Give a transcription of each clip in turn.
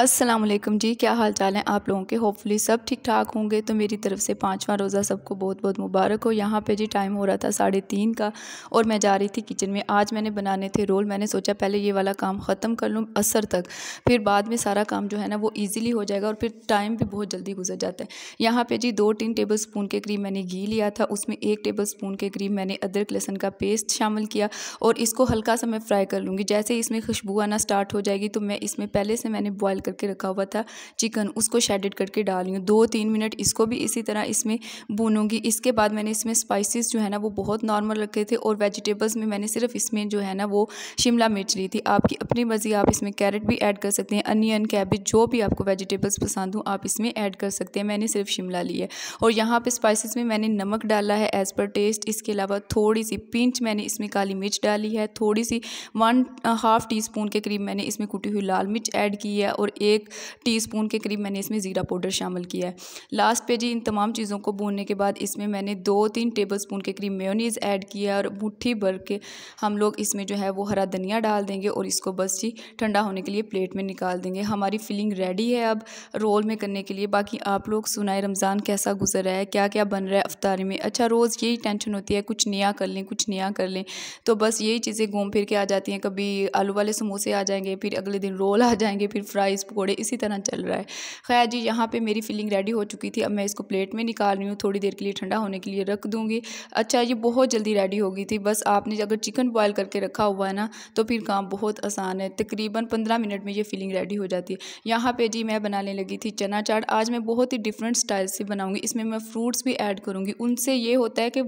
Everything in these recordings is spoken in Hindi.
असलम जी क्या हाल चाल है आप लोगों के होपफुली सब ठीक ठाक होंगे तो मेरी तरफ से पाँचवा रोज़ा सबको बहुत बहुत मुबारक हो यहाँ पे जी टाइम हो रहा था साढ़े तीन का और मैं जा रही थी किचन में आज मैंने बनाने थे रोल मैंने सोचा पहले ये वाला काम ख़त्म कर लूँ असर तक फिर बाद में सारा काम जो है ना वो ईजिली हो जाएगा और फिर टाइम भी बहुत जल्दी गुजर जाता है यहाँ पर जी दो तीन टेबल स्पून के करीब मैंने घी लिया था उसमें एक टेबल स्पून के करीब मैंने अदरक लहसन का पेस्ट शामिल किया और इसको हल्का सा मैं फ्राई कर लूँगी जैसे इसमें खुशबू आना स्टार्ट हो जाएगी तो मैं इसमें पहले से मैंने बॉयल करके रखा हुआ था चिकन उसको शेडेड करके डाल लूँ दो तीन मिनट इसको भी इसी तरह इसमें भूनूंगी इसके बाद मैंने इसमें स्पाइसिस जो है ना वो बहुत नॉर्मल रखे थे और वेजिटेबल्स में मैंने सिर्फ इसमें जो है ना वो शिमला मिर्च ली थी आपकी अपनी मर्ज़ी आप इसमें कैरेट भी ऐड कर सकते हैं अनियन कैबिज जो भी आपको वेजिटेबल्स पसंद हूँ आप इसमें ऐड कर सकते हैं मैंने सिर्फ शिमला ली है और यहाँ पर स्पाइसिस में मैंने नमक डाला है एज़ पर टेस्ट इसके अलावा थोड़ी सी पिंच मैंने इसमें काली मिर्च डाली है थोड़ी सी वन हाफ़ टी स्पून के करीब मैंने इसमें कुटी हुई लाल मिर्च ऐड की है और एक टीस्पून के करीब मैंने इसमें ज़ीरा पाउडर शामिल किया है लास्ट पे जी इन तमाम चीज़ों को भूनने के बाद इसमें मैंने दो तीन टेबल स्पून के करीब मेयोनीज़ ऐड किया और मुट्ठी भर के हम लोग इसमें जो है वो हरा धनिया डाल देंगे और इसको बस जी ठंडा होने के लिए प्लेट में निकाल देंगे हमारी फिलिंग रेडी है अब रोल में करने के लिए बाकी आप लोग सुनाए रमज़ान कैसा गुजर रहा है क्या क्या बन रहा है अफ्तारी में अच्छा रोज़ यही टेंशन होती है कुछ नया कर लें कुछ नया कर लें तो बस यही चीज़ें घूम फिर के आ जाती हैं कभी आलू वाले समोसे आ जाएंगे फिर अगले दिन रोल आ जाएंगे फिर फ्राइज़ पकौड़े इसी तरह चल रहा है खैर जी यहाँ पे मेरी फिलिंग रेडी हो चुकी थी अब मैं इसको प्लेट में निकाल रही हूँ थोड़ी देर के लिए ठंडा होने के लिए रख दूँगी अच्छा ये बहुत जल्दी रेडी हो गई थी बस आपने अगर चिकन बॉयल करके रखा हुआ है ना तो फिर काम बहुत आसान है तकरीबन पंद्रह मिनट में ये फिलिंग रेडी हो जाती है यहाँ पर जी मैं बनाने लगी थी चना चाट आज मैं बहुत ही डिफरेंट स्टाइल से बनाऊँगी इसमें मैं फ्रूट्स भी ऐड करूँगी उनसे ये होता है कि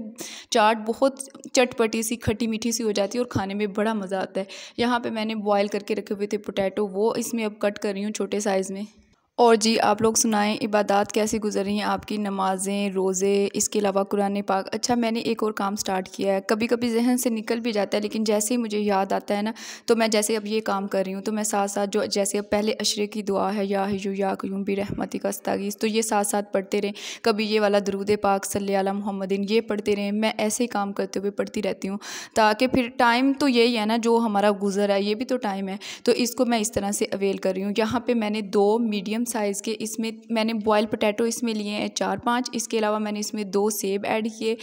चाट बहुत चटपटी सी खट्टी मीठी सी हो जाती है और खाने में बड़ा मज़ा आता है यहाँ पर मैंने बॉयल करके रखे हुए थे पोटैटो वो इसमें अब कट कर रही रही हूँ छोटे साइज़ में और जी आप लोग सुनाएं इबादत कैसी गुजर रही हैं आपकी नमाज़ें रोज़े इसके अलावा कुरान पाक अच्छा मैंने एक और काम स्टार्ट किया है कभी कभी जहन से निकल भी जाता है लेकिन जैसे ही मुझे याद आता है ना तो मैं जैसे अब ये काम कर रही हूँ तो मैं साथ साथ जो जैसे अब पहले अशरे की दुआ है या हजू या क्यूँ भी रहमती का तो ये साथ साथ पढ़ते रहें कभी ये वाला दरूद पाक सल मोहम्मदिन ये पढ़ते रहें मैं ऐसे ही काम करते हुए पढ़ती रहती हूँ ताकि फिर टाइम तो यही है ना जो हमारा गुजर है ये भी तो टाइम है तो इसको मैं इस तरह से अवेल कर रही हूँ यहाँ पर मैंने दो मीडियम मीडियम साइज़ के इसमें मैंने बॉयल पोटैटो इसमें लिए हैं चार पाँच इसके अलावा मैंने इसमें दो सेब ऐड किए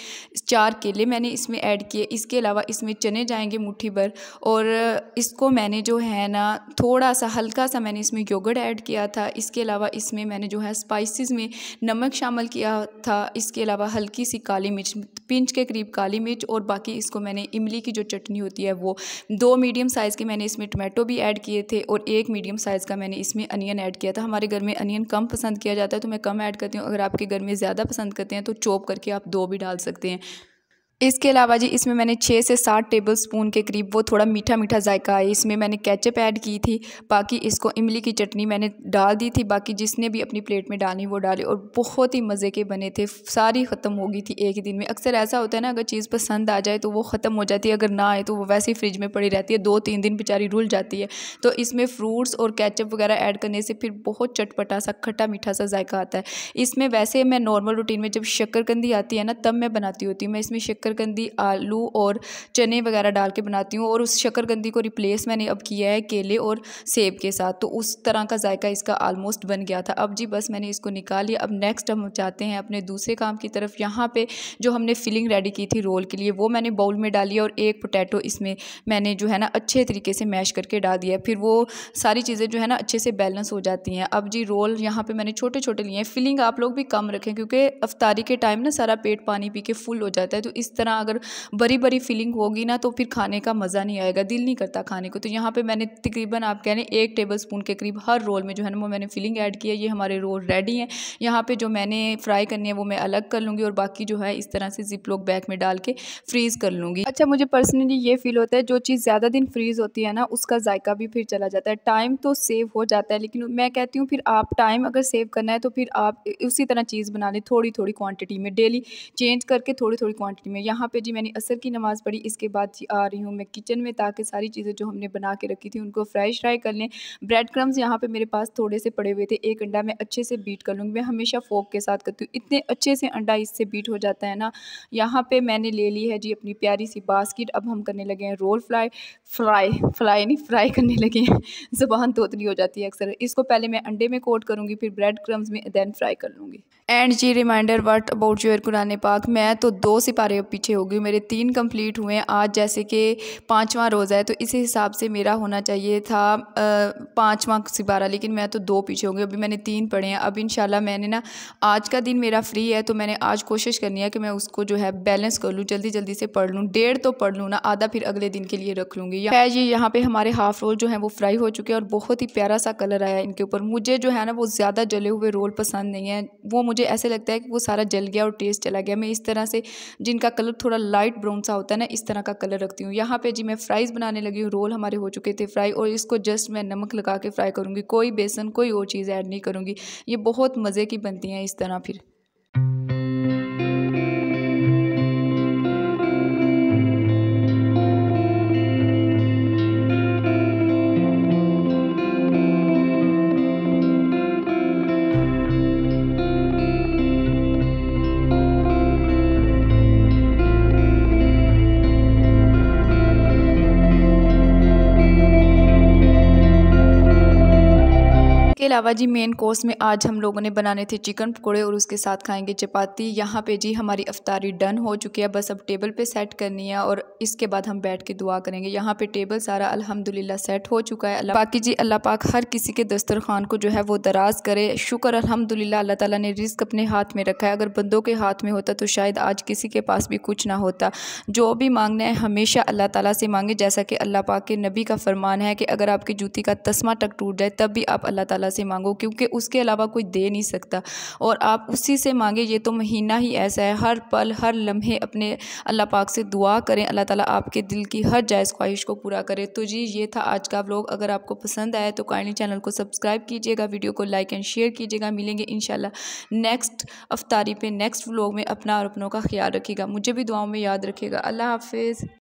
चार केले मैंने इसमें ऐड किए इसके अलावा इसमें चने जाएंगे मुट्ठी भर और इसको मैंने जो है ना थोड़ा सा हल्का सा मैंने इसमें योगर्ट ऐड किया था इसके अलावा इसमें मैंने जो है स्पाइसिस में नमक शामिल किया था इसके अलावा हल्की सी काली मिर्च पिंच के करीब काली मिर्च और बाकी इसको मैंने इमली की जो चटनी होती है वो दो मीडियम साइज़ के मैंने इसमें टमाटो भी ऐड किए थे और एक मीडियम साइज़ का मैंने इसमें अनियन ऐड किया था हमारे घर में अनियन कम पसंद किया जाता है तो मैं कम ऐड करती हूँ अगर आपके घर में ज़्यादा पसंद करते हैं तो चॉप करके आप दो भी डाल सकते हैं इसके अलावा जी इसमें मैंने छः से सात टेबल स्पून के करीब वो थोड़ा मीठा मीठा जायका है इसमें मैंने कैचअप ऐड की थी बाकी इसको इमली की चटनी मैंने डाल दी थी बाकी जिसने भी अपनी प्लेट में डाली वो डाली और बहुत ही मज़े के बने थे सारी ख़त्म हो गई थी एक ही दिन में अक्सर ऐसा होता है ना अगर चीज़ पसंद आ जाए तो वो ख़त्म हो जाती है अगर ना आए तो वो वैसे ही फ्रिज में पड़ी रहती है दो तीन दिन बेचारी रुल जाती है तो इसमें फ्रूट्स और कैचअप वगैरह ऐड करने से फिर बहुत चटपटा सा खट्टा मीठा सा जायका आता है इसमें वैसे मैं नॉर्मल रूटीन में जब शक्कर आती है ना तब मैं बनाती होती हूँ मैं इसमें शक्कर शक्करकंदी आलू और चने वगैरह डाल के बनाती हूँ और उस शक्करकंदी को रिप्लेस मैंने अब किया है केले और सेब के साथ तो उस तरह का जायका इसका आलमोस्ट बन गया था अब जी बस मैंने इसको निकाल लिया अब नेक्स्ट हम चाहते हैं अपने दूसरे काम की तरफ यहाँ पर जो हमने फिलिंग रेडी की थी रोल के लिए वो मैंने बाउल में डाली और एक पोटैटो इसमें मैंने जो है ना अच्छे तरीके से मैश करके डाल दिया फिर वो सारी चीज़ें जो है ना अच्छे से बैलेंस हो जाती हैं अब जी रोल यहाँ पे मैंने छोटे छोटे लिए हैं फिलिंग आप लोग भी कम रखें क्योंकि अफ्तारी के टाइम ना सारा पेट पानी पी के फुल हो जाता है तो इस तरह अगर बरी बड़ी फीलिंग होगी ना तो फिर खाने का मज़ा नहीं आएगा दिल नहीं करता खाने को तो यहाँ पर मैंने तकरीबन आप कह रहे हैं एक टेबल स्पून के करीब हर रोल में जो है ना वो मैंने फिलिंग ऐड की है ये हमारे रोल रेडी हैं यहाँ पर जो मैंने फ्राई करने हैं वो मैं अलग कर लूँगी और बाकी जो है इस तरह से जिप लोग बैग में डाल के फ्रीज़ कर लूँगी अच्छा मुझे पर्सनली ये फील होता है जो चीज़ ज़्यादा दिन फ्रीज़ होती है ना उसका जायका भी फिर चला जाता है टाइम तो सेव हो जाता है लेकिन मैं कहती हूँ फिर आप टाइम अगर सेव करना है तो फिर आप उसी तरह चीज़ बना लें थोड़ी थोड़ी क्वांटिटी में डेली चेंज करके थोड़ी थोड़ी क्वांटिटी में यहाँ पे जी मैंने असर की नमाज़ पढ़ी इसके बाद जी आ रही हूँ मैं किचन में ताकि सारी चीज़ें जो हमने बना के रखी थी उनको फ्राई श्राई कर लें ब्रेड क्रम्स यहाँ पे मेरे पास थोड़े से पड़े हुए थे एक अंडा मैं अच्छे से बीट कर लूँगी मैं हमेशा फोक के साथ करती हूँ इतने अच्छे से अंडा इससे बीट हो जाता है ना यहाँ पर मैंने ले ली है जी अपनी प्यारी सी बास्किट अब हम करने लगे हैं रोल फ्राई फ्राई फ्राई नहीं फ्राई करने लगे हैं जबान तोतली हो जाती है अक्सर इसको पहले मैं अंडे में कोट करूँगी फिर ब्रेड क्रम्स में दैन फ्राई कर लूँगी एंड जी reminder what about your Quran Pak मैं तो दो सिपारे पीछे हो गई मेरे तीन कंप्लीट हुए हैं आज जैसे कि पाँचवा रोज़ है तो इसी हिसाब से मेरा होना चाहिए था पाँचवा सिबारा लेकिन मैं तो दो पीछे हो गई अभी मैंने तीन पढ़े हैं अब इन मैंने ना आज का दिन मेरा फ्री है तो मैंने आज कोशिश करनी है कि मैं उसको जो है बैलेंस कर लूँ जल्दी जल्दी से पढ़ लूँ डेढ़ तो पढ़ लूँ ना आधा फिर अगले दिन के लिए रख लूँगी या ये यहाँ पर हमारे हाफ रोल जो है वो फ्राई हो चुके हैं और बहुत ही प्यारा सा कलर आया इनके ऊपर मुझे जो है ना वो ज़्यादा जले हुए रोल पसंद नहीं है वो मुझे ऐसे लगता है कि वो सारा जल गया और टेस्ट चला गया मैं इस तरह से जिनका कलर थोड़ा लाइट ब्राउन सा होता है ना इस तरह का कलर रखती हूँ यहाँ पे जी मैं फ्राइज़ बनाने लगी हूँ रोल हमारे हो चुके थे फ्राई और इसको जस्ट मैं नमक लगा के फ्राई करूँगी कोई बेसन कोई और चीज़ ऐड नहीं करूँगी ये बहुत मज़े की बनती हैं इस तरह फिर इसके अलावा जी मेन कोर्स में आज हम लोगों ने बनाने थे चिकन पकौड़े और उसके साथ खाएंगे चपाती यहाँ पे जी हमारी अफ्तारी डन हो चुकी है बस अब टेबल पे सेट करनी है और इसके बाद हम बैठ के दुआ करेंगे यहाँ पे टेबल सारा अल्हम्दुलिल्लाह सेट हो चुका है अल्लाह बाकी जी अल्लाह पाक हर किसी के दस्तरखान को जो है वो दराज करे शुक्र अलहमदिल्ला अल्लाह ताला ने रिस्क अपने हाथ में रखा है अगर बंदों के हाथ में होता तो शायद आज किसी के पास भी कुछ ना होता जो भी मांगना है हमेशा अल्लाह ताला से मांगे जैसा कि अल्लाह पाक के नबी का फरमान है कि अगर आपकी जूती का तस्मा टक टूट जाए तब भी आप अल्लाह ताला अल्लाह से मांगो क्योंकि उसके अलावा कोई दे नहीं सकता और आप उसी से मांगे ये तो महीना ही ऐसा है हर पल हर लम्हे अपने अल्लाह पाक से दुआ करें अल्लाह ताला आपके दिल की हर जायज़ ख्वाहिश को पूरा करे तो जी ये था आज का व्लॉग अगर आपको पसंद आया तो काइंडली चैनल को सब्सक्राइब कीजिएगा वीडियो को लाइक एंड शेयर कीजिएगा मिलेंगे इन नेक्स्ट अफ्तारी पे नेक्स्ट व्लॉग में अपना और अपनों का ख्याल रखिएगा मुझे भी दुआओं में याद रखिएगा अल्लाह हाफिज़